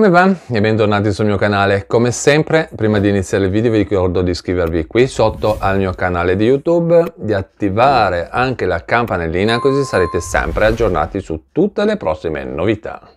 Come va? E bentornati sul mio canale. Come sempre, prima di iniziare il video vi ricordo di iscrivervi qui sotto al mio canale di YouTube, di attivare anche la campanellina così sarete sempre aggiornati su tutte le prossime novità.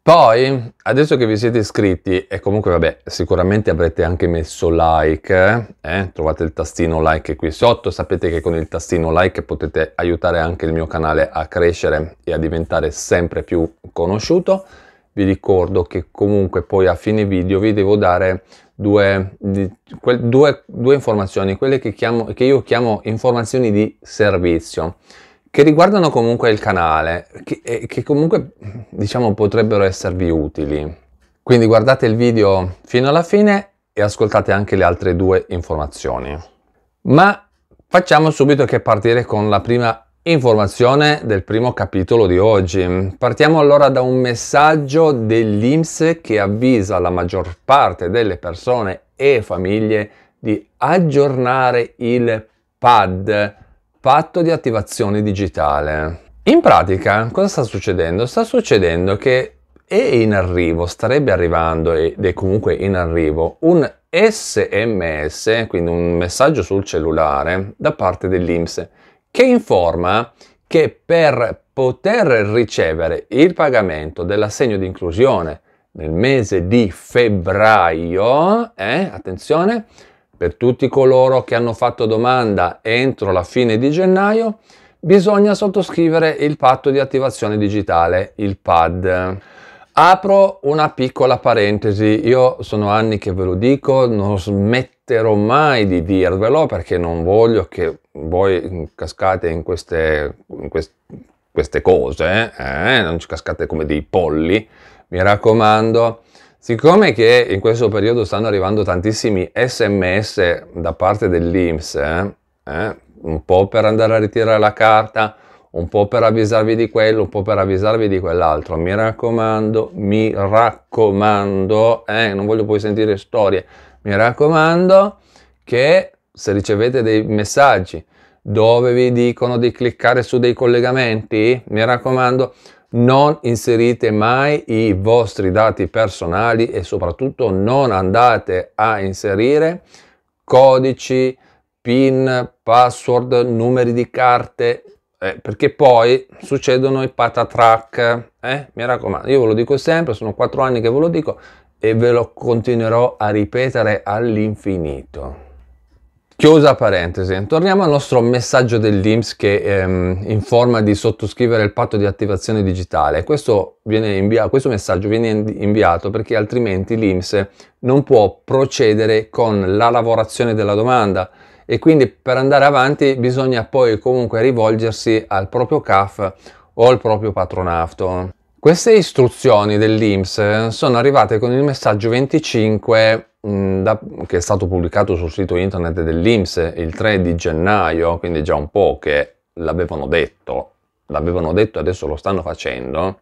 Poi, adesso che vi siete iscritti, e comunque vabbè, sicuramente avrete anche messo like, eh? eh trovate il tastino like qui sotto, sapete che con il tastino like potete aiutare anche il mio canale a crescere e a diventare sempre più conosciuto vi ricordo che comunque poi a fine video vi devo dare due, due, due informazioni, quelle che, chiamo, che io chiamo informazioni di servizio che riguardano comunque il canale, che, eh, che, comunque diciamo potrebbero esservi utili. Quindi guardate il video fino alla fine e ascoltate anche le altre due informazioni. Ma facciamo subito che partire con la prima Informazione del primo capitolo di oggi. Partiamo allora da un messaggio dell'IMSS che avvisa la maggior parte delle persone e famiglie di aggiornare il PAD, patto di attivazione digitale. In pratica, cosa sta succedendo? Sta succedendo che è in arrivo, starebbe arrivando ed è comunque in arrivo un SMS, quindi un messaggio sul cellulare da parte dell'IMSS che informa che per poter ricevere il pagamento dell'assegno di inclusione nel mese di febbraio, eh, attenzione, per tutti coloro che hanno fatto domanda entro la fine di gennaio, bisogna sottoscrivere il patto di attivazione digitale, il PAD. Apro una piccola parentesi, io sono anni che ve lo dico, non smetto smetterò mai di dirvelo perché non voglio che voi cascate in queste, in quest, queste cose, eh? non ci cascate come dei polli, mi raccomando. Siccome che in questo periodo stanno arrivando tantissimi sms da parte dell'Inps, eh? Eh? un po' per andare a ritirare la carta, un po' per avvisarvi di quello, un po' per avvisarvi di quell'altro. Mi raccomando, mi raccomando, eh, non voglio poi sentire storie mi raccomando che se ricevete dei messaggi dove vi dicono di cliccare su dei collegamenti, mi raccomando, non inserite mai i vostri dati personali e soprattutto non andate a inserire codici, PIN, password, numeri di carte, eh, perché poi succedono i patatrack. Eh? Mi raccomando, io ve lo dico sempre, sono quattro anni che ve lo dico, e ve lo continuerò a ripetere all'infinito. Chiusa parentesi, torniamo al nostro messaggio dell'IMS che ehm, informa di sottoscrivere il patto di attivazione digitale. Questo, invia- questo messaggio viene inviato perché altrimenti l'IMS non può procedere con la lavorazione della domanda e quindi per andare avanti bisogna poi comunque rivolgersi al proprio CAF o al proprio patronato. Queste istruzioni dell'Inps eh, sono arrivate con il messaggio 25 mh, mm, da, che è stato pubblicato sul sito internet dell'Inps il 3 di gennaio, quindi già un po' che l'avevano detto, l'avevano detto e adesso lo stanno facendo,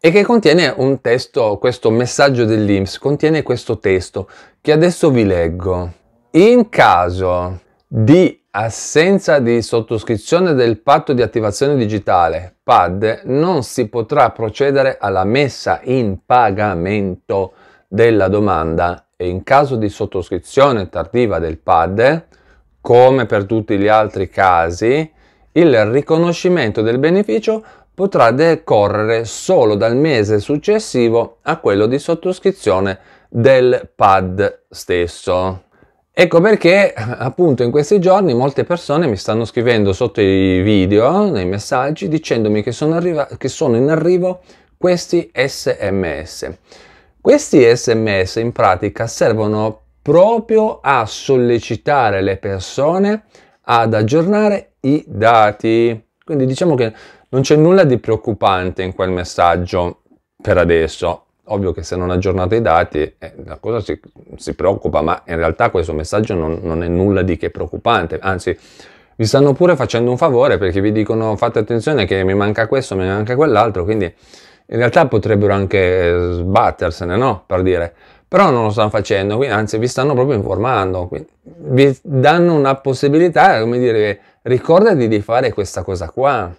e che contiene un testo, questo messaggio dell'Inps contiene questo testo che adesso vi leggo. In caso di assenza di sottoscrizione del patto di attivazione digitale PAD non si potrà procedere alla messa in pagamento della domanda e in caso di sottoscrizione tardiva del PAD, come per tutti gli altri casi, il riconoscimento del beneficio potrà decorrere solo dal mese successivo a quello di sottoscrizione del PAD stesso. Ecco perché appunto in questi giorni molte persone mi stanno scrivendo sotto i video, nei messaggi, dicendomi che sono, che sono in arrivo questi sms. Questi sms in pratica servono proprio a sollecitare le persone ad aggiornare i dati. Quindi diciamo che non c'è nulla di preoccupante in quel messaggio per adesso ovvio che se non aggiornate i dati eh, la cosa si, si, preoccupa, ma in realtà questo messaggio non, non, è nulla di che preoccupante, anzi vi stanno pure facendo un favore perché vi dicono fate attenzione che mi manca questo, mi manca quell'altro, quindi in realtà potrebbero anche eh, sbattersene, no? Per dire, però non lo stanno facendo, quindi, anzi vi stanno proprio informando, quindi, vi danno una possibilità, come dire, ricordati di fare questa cosa qua.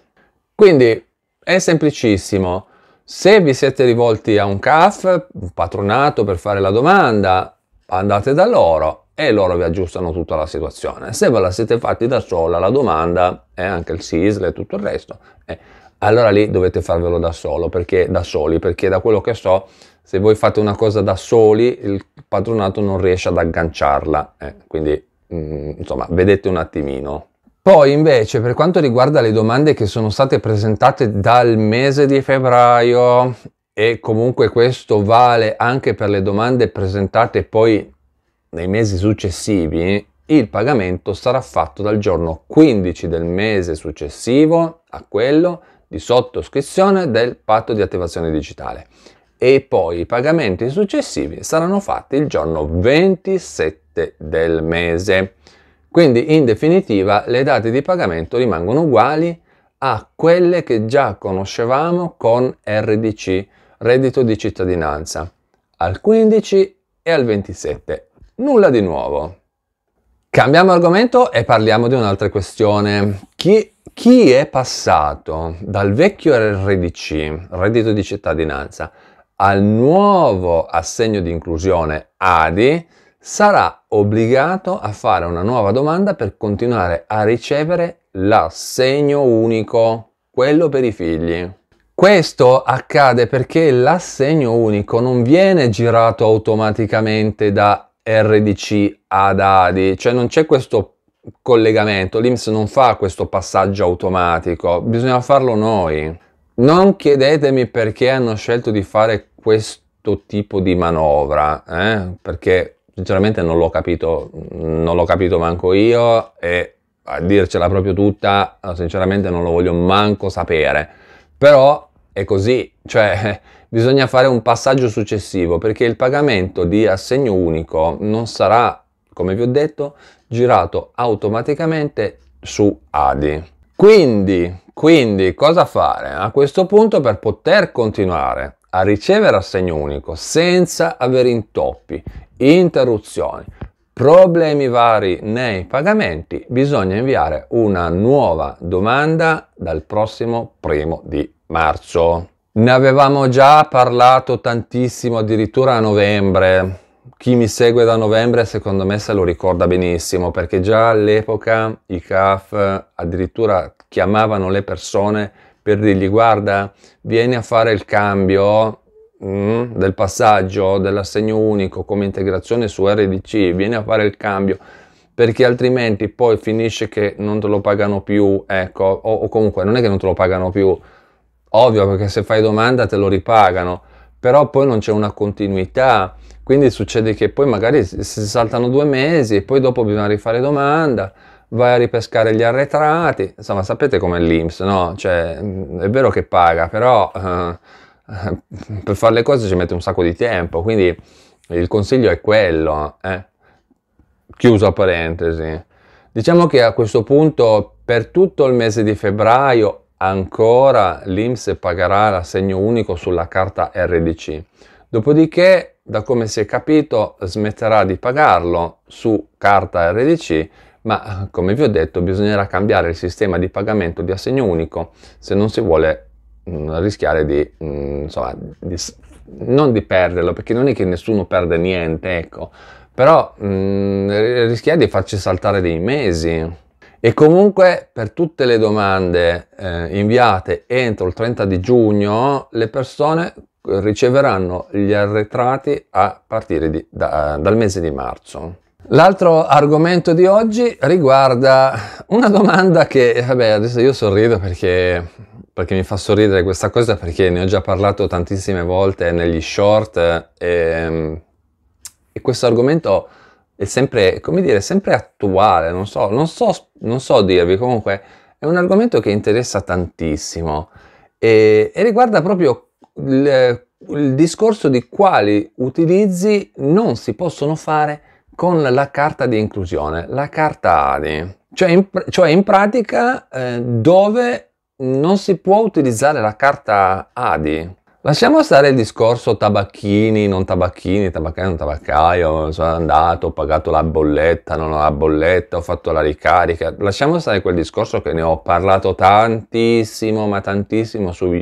Quindi è semplicissimo se vi siete rivolti a un CAF, un patronato per fare la domanda, andate da loro e loro vi aggiustano tutta la situazione. Se ve la siete fatti da sola la domanda e anche il SISL e tutto il resto, eh, allora lì dovete farvelo da, solo, perché, da soli, perché da quello che so, se voi fate una cosa da soli, il patronato non riesce ad agganciarla. Eh, quindi, mh, mm, insomma, vedete un attimino. Poi invece per quanto riguarda le domande che sono state presentate dal mese di febbraio e comunque questo vale anche per le domande presentate poi nei mesi successivi, il pagamento sarà fatto dal giorno 15 del mese successivo a quello di sottoscrizione del patto di attivazione digitale e poi i pagamenti successivi saranno fatti il giorno 27 del mese. Quindi in definitiva le date di pagamento rimangono uguali a quelle che già conoscevamo con RDC, reddito di cittadinanza, al 15 e al 27. Nulla di nuovo. Cambiamo argomento e parliamo di un'altra questione. Chi, chi è passato dal vecchio RDC, reddito di cittadinanza, al nuovo assegno di inclusione ADI, sarà obbligato a fare una nuova domanda per continuare a ricevere l'assegno unico, quello per i figli. Questo accade perché l'assegno unico non viene girato automaticamente da RDC ad ADI, cioè non c'è questo collegamento, l'IMS non fa questo passaggio automatico, bisogna farlo noi. Non chiedetemi perché hanno scelto di fare questo tipo di manovra, eh? perché sinceramente non l'ho capito, non l'ho capito manco io e a dircela proprio tutta, sinceramente non lo voglio manco sapere. Però è così, cioè bisogna fare un passaggio successivo perché il pagamento di assegno unico non sarà, come vi ho detto, girato automaticamente su ADI. Quindi, quindi cosa fare? A questo punto per poter continuare a ricevere assegno unico senza avere intoppi, interruzioni, problemi vari nei pagamenti, bisogna inviare una nuova domanda dal prossimo primo di marzo. Ne avevamo già parlato tantissimo, addirittura a novembre. Chi mi segue da novembre secondo me se lo ricorda benissimo perché già all'epoca i CAF addirittura chiamavano le persone per dirgli guarda vieni a fare il cambio mm, del passaggio dell'assegno unico come integrazione su RDC, vieni a fare il cambio perché altrimenti poi finisce che non te lo pagano più, ecco, o, o comunque non è che non te lo pagano più, ovvio perché se fai domanda te lo ripagano, però poi non c'è una continuità, quindi succede che poi magari si saltano due mesi e poi dopo bisogna rifare domanda, vai a ripescare gli arretrati, insomma sapete com'è l'Inps, no? Cioè, è vero che paga, però eh, per fare le cose ci mette un sacco di tempo, quindi il consiglio è quello, eh? chiuso parentesi. Diciamo che a questo punto per tutto il mese di febbraio ancora l'Inps pagherà l'assegno unico sulla carta RDC. Dopodiché, da come si è capito, smetterà di pagarlo su carta RDC ma eh, come vi ho detto bisognerà cambiare il sistema di pagamento di assegno unico se non si vuole mh, mm, rischiare di, mh, mm, insomma, di, non di perderlo, perché non è che nessuno perde niente, ecco, però mh, mm, rischia di farci saltare dei mesi. E comunque per tutte le domande eh, inviate entro il 30 di giugno le persone eh, riceveranno gli arretrati a partire di, da, dal mese di marzo. L'altro argomento di oggi riguarda una domanda che, vabbè, adesso io sorrido perché, perché, mi fa sorridere questa cosa perché ne ho già parlato tantissime volte negli short e, ehm, e questo argomento è sempre, come dire, sempre attuale, non so, non so, non so dirvi, comunque è un argomento che interessa tantissimo e, e riguarda proprio il, il discorso di quali utilizzi non si possono fare con la carta di inclusione, la carta ADI, cioè in, cioè in pratica eh, dove non si può utilizzare la carta ADI. Lasciamo stare il discorso tabacchini, non tabacchini, tabaccaio, non tabaccaio, sono andato, ho pagato la bolletta, non ho la bolletta, ho fatto la ricarica. Lasciamo stare quel discorso che ne ho parlato tantissimo, ma tantissimo su,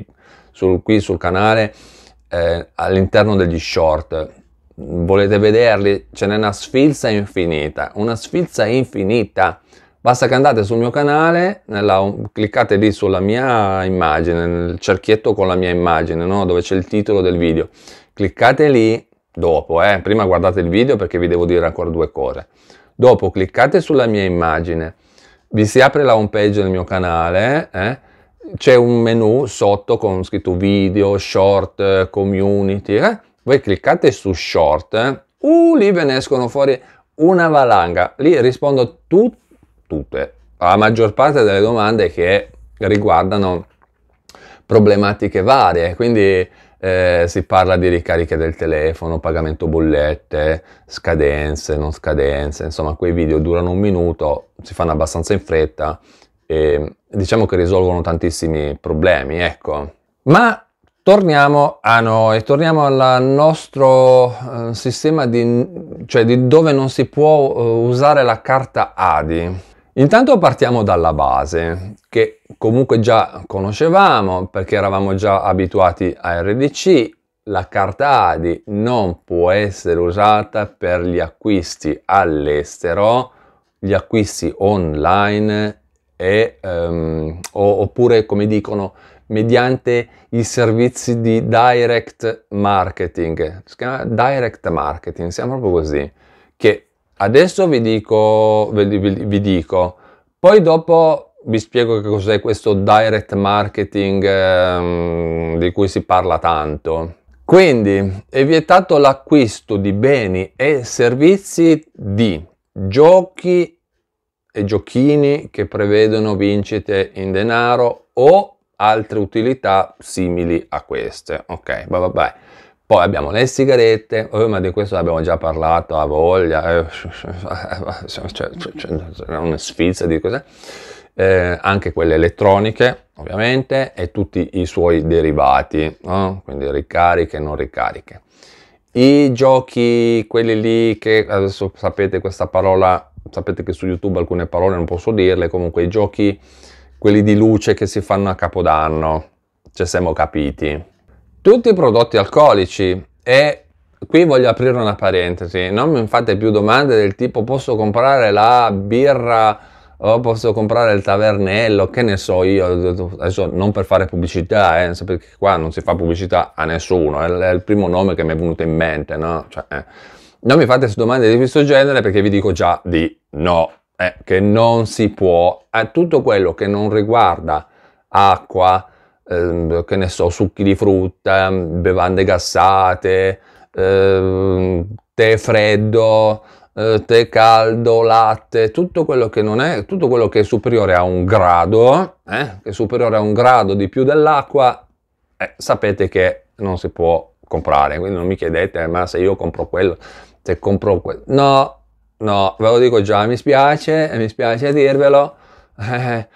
su, qui sul canale eh, all'interno degli short volete vederli, ce n'è una sfilza infinita, una sfilza infinita. Basta che andate sul mio canale, nella, cliccate lì sulla mia immagine, nel cerchietto con la mia immagine, no? dove c'è il titolo del video. Cliccate lì, dopo, eh? prima guardate il video perché vi devo dire ancora due cose. Dopo cliccate sulla mia immagine, vi si apre la home page del mio canale, eh? c'è un menu sotto con scritto video, short, community, eh? Voi cliccate su short, uh, lì ve ne escono fuori una valanga. Lì rispondo tu, tutte, alla maggior parte delle domande che riguardano problematiche varie, quindi eh, si parla di ricariche del telefono, pagamento bollette, scadenze, non scadenze, insomma quei video durano un minuto, si fanno abbastanza in fretta e diciamo che risolvono tantissimi problemi, ecco. Ma Torniamo a noi, torniamo al nostro uh, sistema di, cioè di dove non si può uh, usare la carta ADI. Intanto partiamo dalla base, che comunque già conoscevamo perché eravamo già abituati a RDC. La carta ADI non può essere usata per gli acquisti all'estero, gli acquisti online e, um, o, oppure come dicono mediante i servizi di direct marketing. Si chiama direct marketing, siamo proprio così. Che adesso vi dico, vi, vi, vi dico poi dopo vi spiego che cos'è questo direct marketing ehm, di cui si parla tanto. Quindi è vietato l'acquisto di beni e servizi di giochi e giochini che prevedono vincite in denaro o altre utilità simili a queste. Ok, bye bye Poi abbiamo le sigarette, oh, ma di questo abbiamo già parlato a voglia, eh, cioè, cioè, cioè una sfilza di cose. Eh, anche quelle elettroniche ovviamente e tutti i suoi derivati, no? quindi ricariche e non ricariche. I giochi, quelli lì che adesso sapete questa parola, sapete che su YouTube alcune parole non posso dirle, comunque i giochi quelli di luce che si fanno a Capodanno, ci siamo capiti. Tutti i prodotti alcolici e qui voglio aprire una parentesi, non mi fate più domande del tipo posso comprare la birra o posso comprare il tavernello, che ne so io, adesso non per fare pubblicità, eh, perché qua non si fa pubblicità a nessuno, è il primo nome che mi è venuto in mente, no? Cioè, eh. Non mi fate domande di questo genere perché vi dico già di no eh, che non si può, eh, tutto quello che non riguarda acqua, eh, che ne so, succhi di frutta, ehm, bevande gassate, eh, tè freddo, eh, tè caldo, latte, tutto quello che non è, tutto quello che è superiore a un grado, eh, che è superiore a un grado di più dell'acqua, eh, sapete che non si può comprare, quindi non mi chiedete, ma se io compro quello, se compro quello, no, No, ve lo dico già, mi spiace, mi spiace dirvelo. Eh,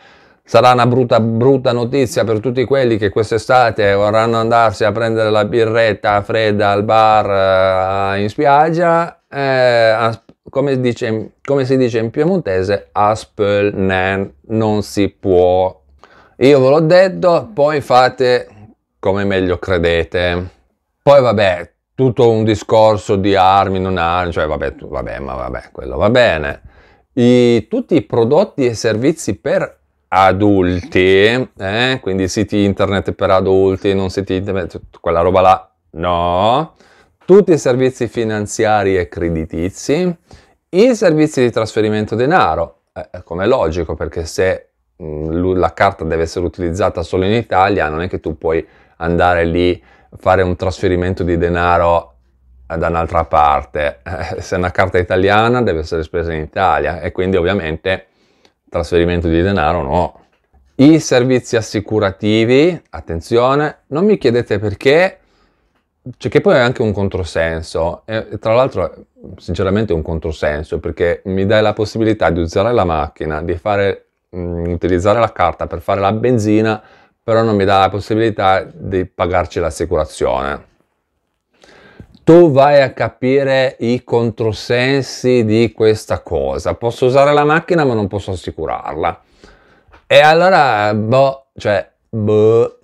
sarà una brutta, brutta notizia per tutti quelli che quest'estate vorranno andarsi a prendere la birretta fredda al bar eh, in spiaggia. Eh, a, come, dice, come, si dice in piemontese, aspelnen, non si può. Io ve l'ho detto, poi fate come meglio credete. Poi vabbè, tutto un discorso di armi, non armi, cioè vabbè, tu, vabbè ma vabbè, quello va bene. I, tutti i prodotti e servizi per adulti, eh? quindi siti internet per adulti, non siti internet, quella roba là, no. Tutti i servizi finanziari e creditizi, i servizi di trasferimento denaro, eh, eh come è logico, perché se mh, mm, la carta deve essere utilizzata solo in Italia, non è che tu puoi andare lì, fare un trasferimento di denaro eh, da un'altra parte. Eh, se è una carta italiana deve essere spesa in Italia e quindi ovviamente trasferimento di denaro no. I servizi assicurativi, attenzione, non mi chiedete perché, cioè che poi è anche un controsenso, e, tra l'altro sinceramente è un controsenso perché mi dai la possibilità di usare la macchina, di fare, mh, mm, utilizzare la carta per fare la benzina però non mi dà la possibilità di pagarci l'assicurazione. Tu vai a capire i controsensi di questa cosa. Posso usare la macchina ma non posso assicurarla. E allora, boh, cioè, boh.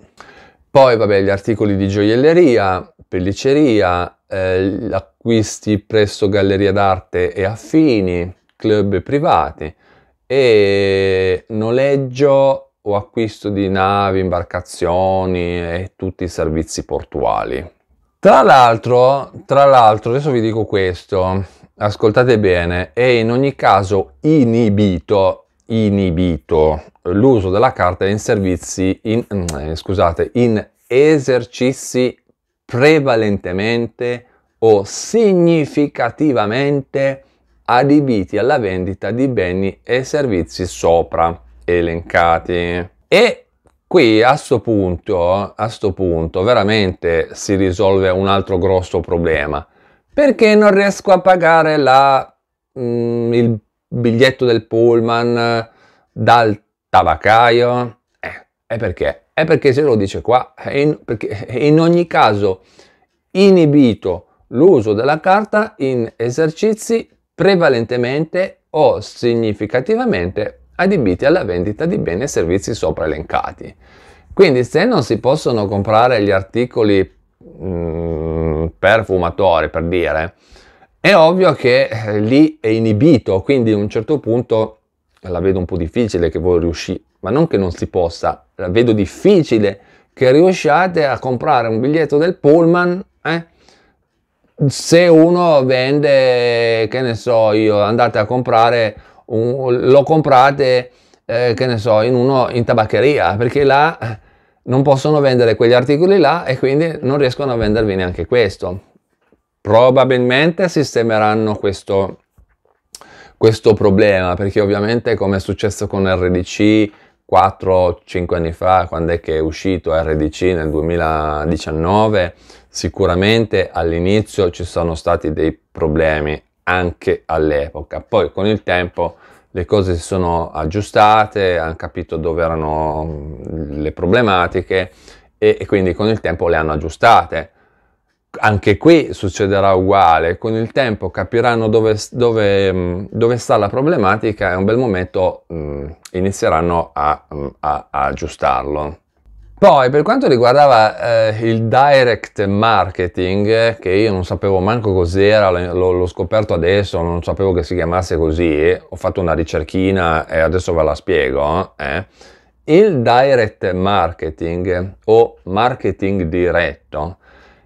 Poi, vabbè, gli articoli di gioielleria, pelliceria, eh, acquisti presso gallerie d'arte e affini, club privati e noleggio o acquisto di navi, imbarcazioni e tutti i servizi portuali. Tra l'altro, tra l'altro, adesso vi dico questo, ascoltate bene, è in ogni caso inibito, inibito l'uso della carta in servizi, in, eh, scusate, in esercizi prevalentemente o significativamente adibiti alla vendita di beni e servizi sopra elencati. E qui a sto punto, a sto punto veramente si risolve un altro grosso problema. Perché non riesco a pagare la, mm, il biglietto del pullman eh, dal tabaccaio? Eh, è perché? È perché se lo dice qua, è in, è in ogni caso inibito l'uso della carta in esercizi prevalentemente o significativamente adibiti alla vendita di beni e servizi sopra elencati. Quindi se non si possono comprare gli articoli mh, mm, per fumatori, per dire, è ovvio che eh, lì è inibito, quindi a un certo punto la vedo un po' difficile che voi riuscite, ma non che non si possa, la vedo difficile che riusciate a comprare un biglietto del pullman eh? se uno vende, che ne so io, andate a comprare un, lo comprate, eh, che ne so, in uno in tabaccheria, perché là eh, non possono vendere quegli articoli là e quindi non riescono a vendervi neanche questo. Probabilmente sistemeranno questo, questo problema, perché ovviamente come è successo con RDC 4-5 anni fa, quando è che è uscito RDC nel 2019, sicuramente all'inizio ci sono stati dei problemi anche all'epoca. Poi con il tempo le cose si sono aggiustate, hanno capito dove erano mm, le problematiche e, e quindi con il tempo le hanno aggiustate anche qui succederà uguale, con il tempo capiranno dove, dove, mm, dove sta la problematica e a un bel momento mh, mm, inizieranno a, a, a aggiustarlo. Poi per quanto riguardava eh, il direct marketing, eh, che io non sapevo manco cos'era, l'ho, l'ho scoperto adesso, non sapevo che si chiamasse così, ho fatto una ricerchina e adesso ve la spiego. Eh. Il direct marketing o marketing diretto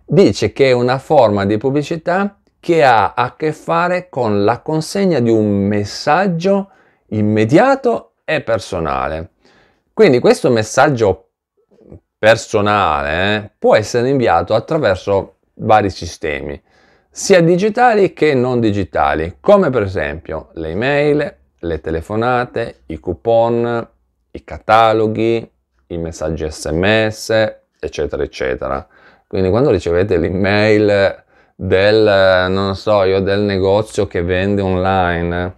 dice che è una forma di pubblicità che ha a che fare con la consegna di un messaggio immediato e personale. Quindi questo messaggio personale eh, può essere inviato attraverso vari sistemi, sia digitali che non digitali, come per esempio le email, le telefonate, i coupon, i cataloghi, i messaggi sms, eccetera, eccetera. Quindi quando ricevete l'email del, non so, io del negozio che vende online,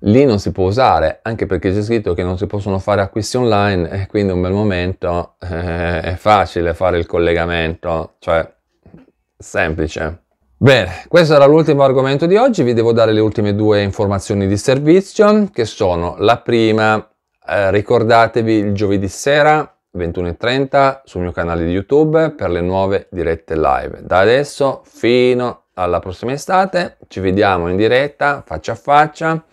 lì non si può usare, anche perché c'è scritto che non si possono fare acquisti online e quindi un bel momento eh, è facile fare il collegamento, cioè semplice. Bene, questo era l'ultimo argomento di oggi, vi devo dare le ultime due informazioni di servizio, che sono la prima, eh, ricordatevi il giovedì sera 21.30 sul mio canale di YouTube per le nuove dirette live. Da adesso fino alla prossima estate, ci vediamo in diretta, faccia a faccia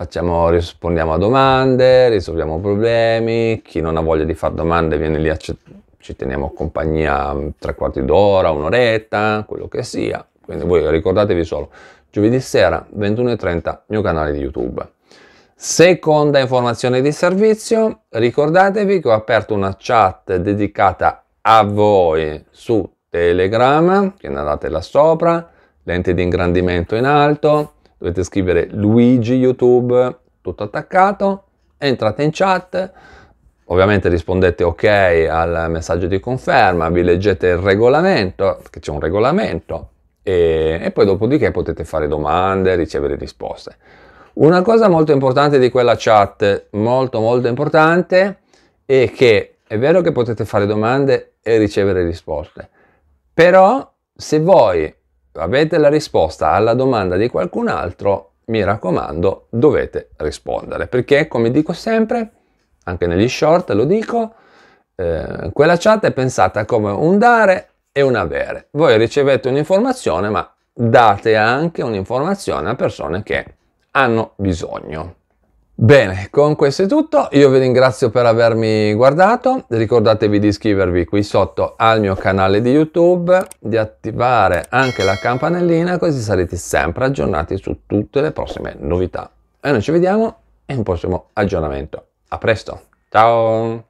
Facciamo, rispondiamo a domande, risolviamo problemi, chi non ha voglia di fare domande viene lì, ci teniamo compagnia mm, tre quarti d'ora, un'oretta, quello che sia. Quindi voi ricordatevi solo, giovedì sera 21.30 mio canale di YouTube. Seconda informazione di servizio, ricordatevi che ho aperto una chat dedicata a voi su Telegram, che andate là sopra, lente di ingrandimento in alto, dovete scrivere Luigi YouTube, tutto attaccato, entrate in chat, ovviamente rispondete ok al messaggio di conferma, vi leggete il regolamento, perché c'è un regolamento, e, e, poi dopodiché potete fare domande, ricevere risposte. Una cosa molto importante di quella chat, molto molto importante, è che è vero che potete fare domande e ricevere risposte, però se voi avete la risposta alla domanda di qualcun altro, mi raccomando, dovete rispondere. Perché, come dico sempre, anche negli short lo dico, eh, quella chat è pensata come un dare e un avere. Voi ricevete un'informazione, ma date anche un'informazione a persone che hanno bisogno. Bene, con questo è tutto, io vi ringrazio per avermi guardato, ricordatevi di iscrivervi qui sotto al mio canale di YouTube, di attivare anche la campanellina così sarete sempre aggiornati su tutte le prossime novità. E noi ci vediamo in un prossimo aggiornamento. A presto, ciao!